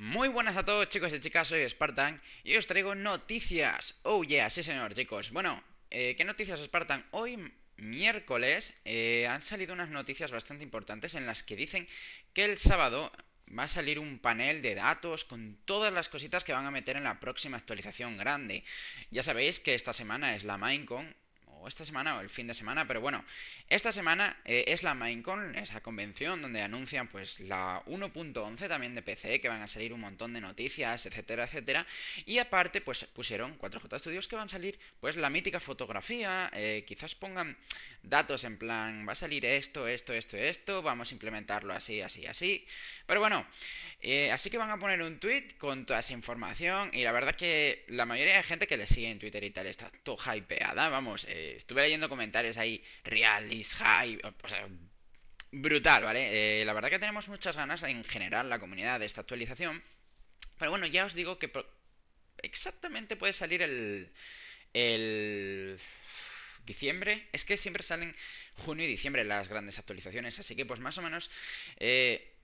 Muy buenas a todos chicos y chicas, soy Spartan y os traigo noticias. Oh yeah, sí señor chicos. Bueno, eh, ¿qué noticias Spartan? Hoy miércoles eh, han salido unas noticias bastante importantes en las que dicen que el sábado va a salir un panel de datos con todas las cositas que van a meter en la próxima actualización grande. Ya sabéis que esta semana es la Minecon esta semana o el fin de semana, pero bueno, esta semana eh, es la Minecon, esa convención donde anuncian pues la 1.11 también de PC, que van a salir un montón de noticias, etcétera, etcétera. Y aparte pues pusieron 4J Studios que van a salir pues la mítica fotografía, eh, quizás pongan datos en plan, va a salir esto, esto, esto, esto, vamos a implementarlo así, así, así. Pero bueno, eh, así que van a poner un tweet con toda esa información y la verdad que la mayoría de gente que le sigue en Twitter y tal está todo hypeada, vamos, eh, estuve leyendo comentarios ahí, real high, o sea, brutal, ¿vale? Eh, la verdad que tenemos muchas ganas en general la comunidad de esta actualización, pero bueno, ya os digo que exactamente puede salir el... el diciembre. Es que siempre salen junio y diciembre las grandes actualizaciones, así que pues más o menos eh,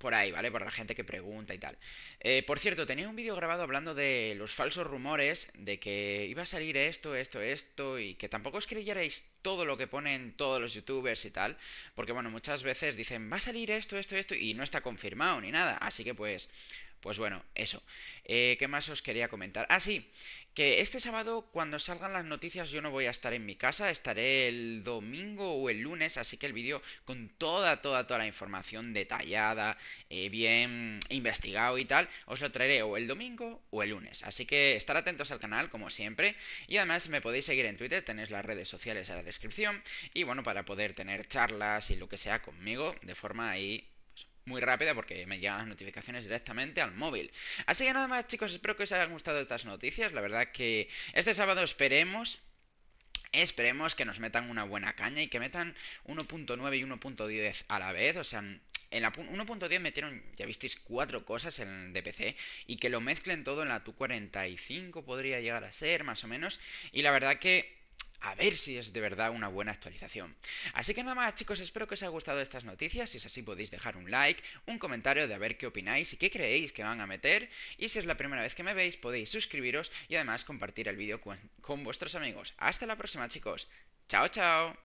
por ahí, ¿vale? Por la gente que pregunta y tal. Eh, por cierto, tenía un vídeo grabado hablando de los falsos rumores, de que iba a salir esto, esto, esto, y que tampoco os creyerais todo lo que ponen todos los youtubers y tal, porque bueno, muchas veces dicen, va a salir esto, esto, esto, y no está confirmado ni nada, así que pues pues bueno, eso. Eh, ¿Qué más os quería comentar? Ah, sí, que este sábado cuando salgan las noticias yo no voy a estar en mi casa, estaré el domingo o el lunes, así que el vídeo con toda, toda, toda la información detallada, eh, bien investigado y tal, os lo traeré o el domingo o el lunes. Así que estar atentos al canal como siempre y además me podéis seguir en Twitter, tenéis las redes sociales a la descripción y bueno, para poder tener charlas y lo que sea conmigo de forma ahí muy rápida porque me llegan las notificaciones directamente al móvil. Así que nada más chicos, espero que os hayan gustado estas noticias. La verdad que este sábado esperemos Esperemos que nos metan una buena caña y que metan 1.9 y 1.10 a la vez. O sea, en la 1.10 metieron, ya visteis, cuatro cosas en DPC y que lo mezclen todo en la TU45 podría llegar a ser, más o menos. Y la verdad que a ver si es de verdad una buena actualización. Así que nada más chicos, espero que os haya gustado estas noticias, si es así podéis dejar un like, un comentario de a ver qué opináis y qué creéis que van a meter, y si es la primera vez que me veis podéis suscribiros y además compartir el vídeo con, con vuestros amigos. Hasta la próxima chicos, chao chao.